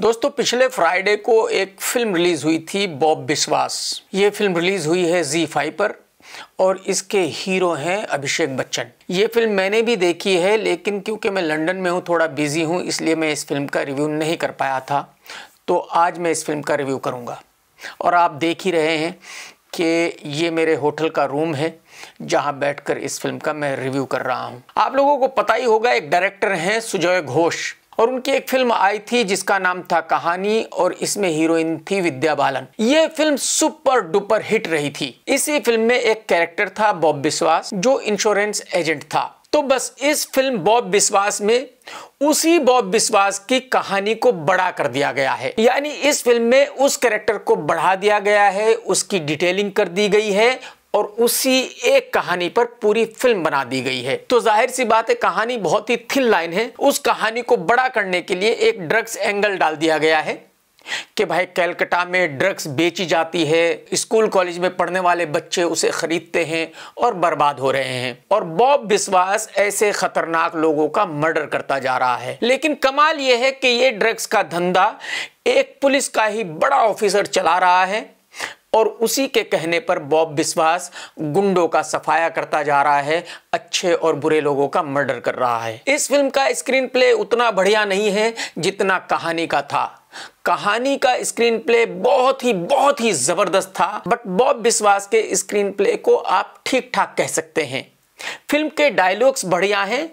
दोस्तों पिछले फ्राइडे को एक फिल्म रिलीज़ हुई थी बॉब विश्वास ये फिल्म रिलीज़ हुई है जी फाइव पर और इसके हीरो हैं अभिषेक बच्चन ये फिल्म मैंने भी देखी है लेकिन क्योंकि मैं लंदन में हूँ थोड़ा बिज़ी हूँ इसलिए मैं इस फिल्म का रिव्यू नहीं कर पाया था तो आज मैं इस फिल्म का रिव्यू करूँगा और आप देख ही रहे हैं कि ये मेरे होटल का रूम है जहाँ बैठकर इस फिल्म का मैं रिव्यू कर रहा हूँ आप लोगों को पता ही होगा एक डायरेक्टर हैं सुजय घोष और उनकी एक फिल्म आई थी जिसका नाम था कहानी और इसमें हीरोइन थी विद्या बालन ये फिल्म सुपर डुपर हिट रही थी इसी फिल्म में एक कैरेक्टर था बॉब विश्वास जो इंश्योरेंस एजेंट था तो बस इस फिल्म बॉब विश्वास में उसी बॉब विश्वास की कहानी को बड़ा कर दिया गया है यानी इस फिल्म में उस कैरेक्टर को बढ़ा दिया गया है उसकी डिटेलिंग कर दी गई है और उसी एक कहानी पर पूरी फिल्म बना दी गई है तो जाहिर सी बात है कहानी बहुत ही थिन लाइन है उस कहानी को बड़ा करने के लिए एक ड्रग्स एंगल डाल दिया गया है कि भाई कैलकटा में ड्रग्स बेची जाती है स्कूल कॉलेज में पढ़ने वाले बच्चे उसे खरीदते हैं और बर्बाद हो रहे हैं और बॉब विश्वास ऐसे खतरनाक लोगों का मर्डर करता जा रहा है लेकिन कमाल यह है कि ये ड्रग्स का धंधा एक पुलिस का ही बड़ा ऑफिसर चला रहा है और उसी के कहने पर बॉब विश्वास गुंडों का सफाया करता जा रहा है अच्छे और बुरे लोगों का मर्डर कर रहा है इस फिल्म का स्क्रीन प्ले उतना बढ़िया नहीं है जितना कहानी का था कहानी का स्क्रीन प्ले बहुत ही बहुत ही जबरदस्त था बट बॉब विश्वास के स्क्रीन प्ले को आप ठीक ठाक कह सकते हैं फिल्म के डायलॉग्स बढ़िया हैं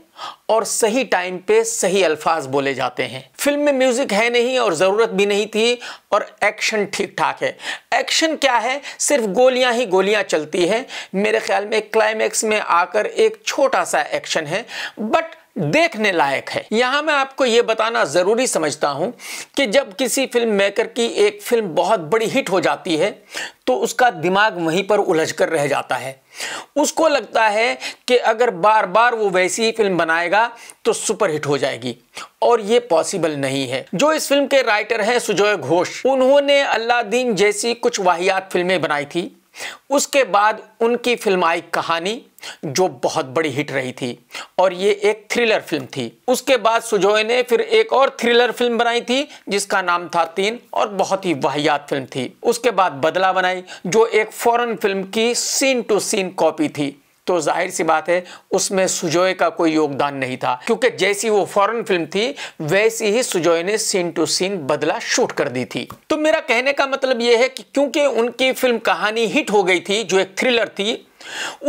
और सही टाइम पे सही अल्फाज बोले जाते हैं फिल्म में म्यूज़िक है नहीं और ज़रूरत भी नहीं थी और एक्शन ठीक ठाक है एक्शन क्या है सिर्फ गोलियां ही गोलियां चलती हैं मेरे ख्याल में क्लाइमैक्स में आकर एक छोटा सा एक्शन है बट देखने लायक है यहां मैं आपको यह बताना जरूरी समझता हूं कि जब किसी फिल्म मेकर की एक फिल्म बहुत बड़ी हिट हो जाती है तो उसका दिमाग वहीं पर उलझ कर रह जाता है उसको लगता है कि अगर बार बार वो वैसी ही फिल्म बनाएगा तो सुपरहिट हो जाएगी और ये पॉसिबल नहीं है जो इस फिल्म के राइटर हैं सुजोय घोष उन्होंने अल्लादीन जैसी कुछ वाहियात फिल्में बनाई थी उसके बाद उनकी फिल्म आई कहानी जो बहुत बड़ी हिट रही थी और ये एक थ्रिलर फिल्म थी उसके बाद सुजोय ने फिर एक और थ्रिलर फिल्म बनाई थी जिसका नाम था तीन और बहुत ही वाहियात फिल्म थी उसके बाद बदला बनाई जो एक फॉरेन फिल्म की सीन टू सीन कॉपी थी तो जाहिर सी बात है उसमें सुजोय का कोई योगदान नहीं था क्योंकि जैसी वो फॉरेन फिल्म थी वैसी ही सुजोय ने सीन टू सीन बदला शूट कर दी थी तो मेरा कहने का मतलब यह है कि क्योंकि उनकी फिल्म कहानी हिट हो गई थी जो एक थ्रिलर थी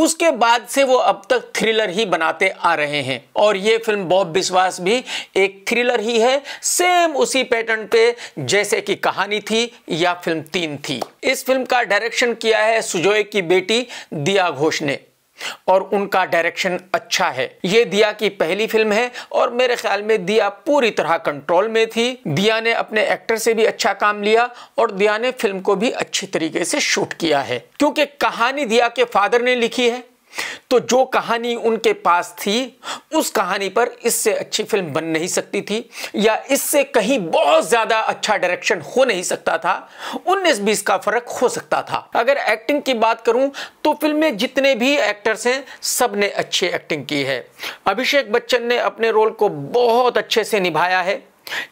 उसके बाद से वो अब तक थ्रिलर ही बनाते आ रहे हैं और ये फिल्म बॉब विश्वास भी एक थ्रिलर ही है सेम उसी पैटर्न पे जैसे कि कहानी थी या फिल्म तीन थी इस फिल्म का डायरेक्शन किया है सुजोय की बेटी दिया घोष ने और उनका डायरेक्शन अच्छा है ये दिया की पहली फिल्म है और मेरे ख्याल में दिया पूरी तरह कंट्रोल में थी दिया ने अपने एक्टर से भी अच्छा काम लिया और दिया ने फिल्म को भी अच्छी तरीके से शूट किया है क्योंकि कहानी दिया के फादर ने लिखी है तो जो कहानी उनके पास थी उस कहानी पर इससे अच्छी फिल्म बन नहीं सकती थी या इससे कहीं बहुत ज़्यादा अच्छा डायरेक्शन हो नहीं सकता था उन्नीस बीस का फ़र्क हो सकता था अगर एक्टिंग की बात करूं तो फिल्म में जितने भी एक्टर्स हैं सब ने अच्छी एक्टिंग की है अभिषेक बच्चन ने अपने रोल को बहुत अच्छे से निभाया है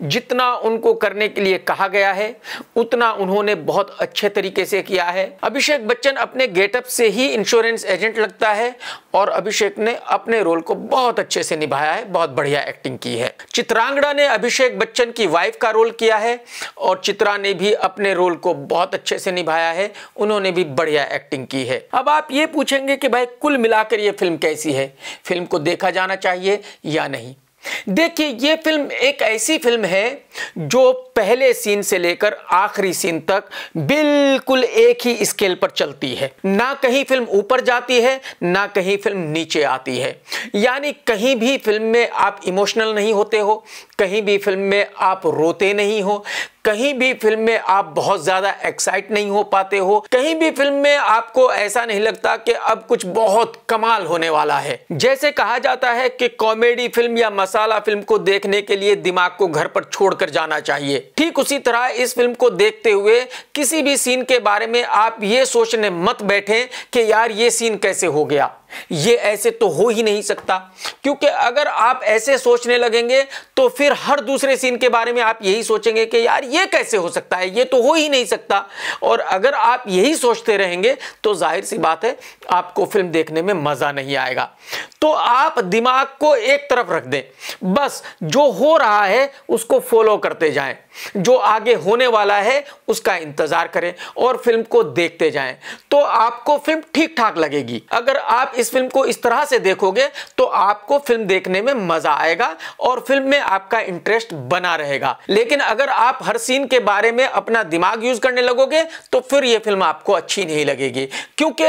जितना उनको करने के लिए कहा गया है उतना उन्होंने बहुत अच्छे तरीके से किया है अभिषेक बच्चन अपने गेटअप से ही इंश्योरेंस एजेंट लगता है और अभिषेक ने अपने रोल को बहुत अच्छे से निभाया है बहुत बढ़िया एक्टिंग की है चित्रांगड़ा ने अभिषेक बच्चन की वाइफ का रोल किया है और चित्रा ने भी अपने रोल को बहुत अच्छे से निभाया है उन्होंने भी बढ़िया एक्टिंग की है अब आप ये पूछेंगे कि भाई कुल मिलाकर ये फिल्म कैसी है फिल्म को देखा जाना चाहिए या नहीं देखिए ये फिल्म एक ऐसी फिल्म है जो पहले सीन से लेकर आखिरी सीन तक बिल्कुल एक ही स्केल पर चलती है ना कहीं फिल्म ऊपर जाती है ना कहीं फिल्म नीचे आती है यानी कहीं भी फिल्म में आप इमोशनल नहीं होते हो कहीं भी फिल्म में आप रोते नहीं हो कहीं भी फिल्म में आप बहुत ज़्यादा एक्साइट नहीं हो पाते हो कहीं भी फिल्म में आपको ऐसा नहीं लगता कि अब कुछ बहुत कमाल होने वाला है जैसे कहा जाता है कि कॉमेडी फिल्म या मसा मसाला फिल्म को देखने के लिए दिमाग को घर पर छोड़कर जाना चाहिए ठीक उसी तरह इस फिल्म को देखते हुए किसी भी सीन के बारे में आप ये सोचने मत बैठें कि यार ये सीन कैसे हो गया ये ऐसे तो हो ही नहीं सकता क्योंकि अगर आप ऐसे सोचने लगेंगे तो फिर हर दूसरे सीन के बारे में आप यही सोचेंगे कि यार ये कैसे हो सकता है ये तो हो ही नहीं सकता और अगर आप यही सोचते रहेंगे तो जाहिर सी बात है आपको फिल्म देखने में मज़ा नहीं आएगा तो आप दिमाग को एक तरफ रख दें बस जो हो रहा है उसको फॉलो करते जाएं जो आगे होने वाला है उसका इंतज़ार करें और फिल्म को देखते जाएं तो आपको फिल्म ठीक ठाक लगेगी अगर आप इस फिल्म को इस तरह से देखोगे तो आपको फिल्म देखने में मज़ा आएगा और फिल्म में आपका इंटरेस्ट बना रहेगा लेकिन अगर आप हर सीन के बारे में अपना दिमाग यूज़ करने लगोगे तो फिर यह फिल्म आपको अच्छी नहीं लगेगी क्योंकि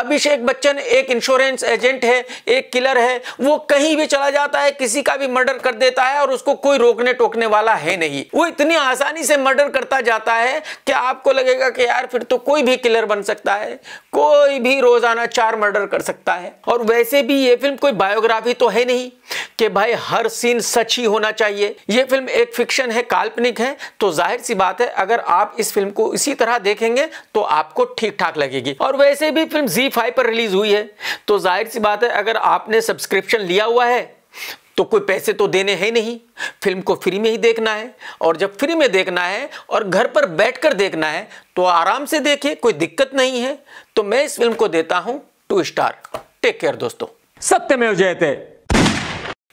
अभिषेक बच्चन एक इंश्योरेंस एजेंट है एक किलर है वो कहीं भी चला जाता है किसी का भी मर्डर कर देता है और उसको कोई रोकने टोकने वाला है नहीं वो इतनी इतनी आसानी से मर्डर करता जाता है कि आपको लगेगा कि यार फिर तो कोई भी किलर बन सकता है कोई भी रोजाना चार मर्डर कर सकता है और वैसे भी ये फिल्म कोई बायोग्राफी तो है नहीं कि भाई हर सीन सच ही होना चाहिए ये फिल्म एक फिक्शन है काल्पनिक है तो जाहिर सी बात है अगर आप इस फिल्म को इसी तरह देखेंगे तो आपको ठीक ठाक लगेगी और वैसे भी फिल्म जी पर रिलीज हुई है तो जाहिर सी बात है अगर आपने सब्सक्रिप्शन लिया हुआ है तो कोई पैसे तो देने हैं नहीं फिल्म को फ्री में ही देखना है और जब फ्री में देखना है और घर पर बैठकर देखना है तो आराम से देखिए कोई दिक्कत नहीं है तो मैं इस फिल्म को देता हूं टू स्टार टेक केयर दोस्तों सत्यमेव जयते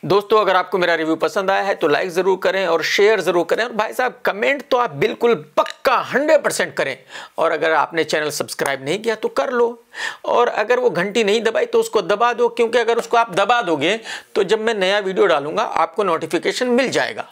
दोस्तों अगर आपको मेरा रिव्यू पसंद आया है तो लाइक ज़रूर करें और शेयर ज़रूर करें और भाई साहब कमेंट तो आप बिल्कुल पक्का उसका 100 परसेंट करें और अगर आपने चैनल सब्सक्राइब नहीं किया तो कर लो और अगर वो घंटी नहीं दबाई तो उसको दबा दो क्योंकि अगर उसको आप दबा दोगे तो जब मैं नया वीडियो डालूंगा आपको नोटिफिकेशन मिल जाएगा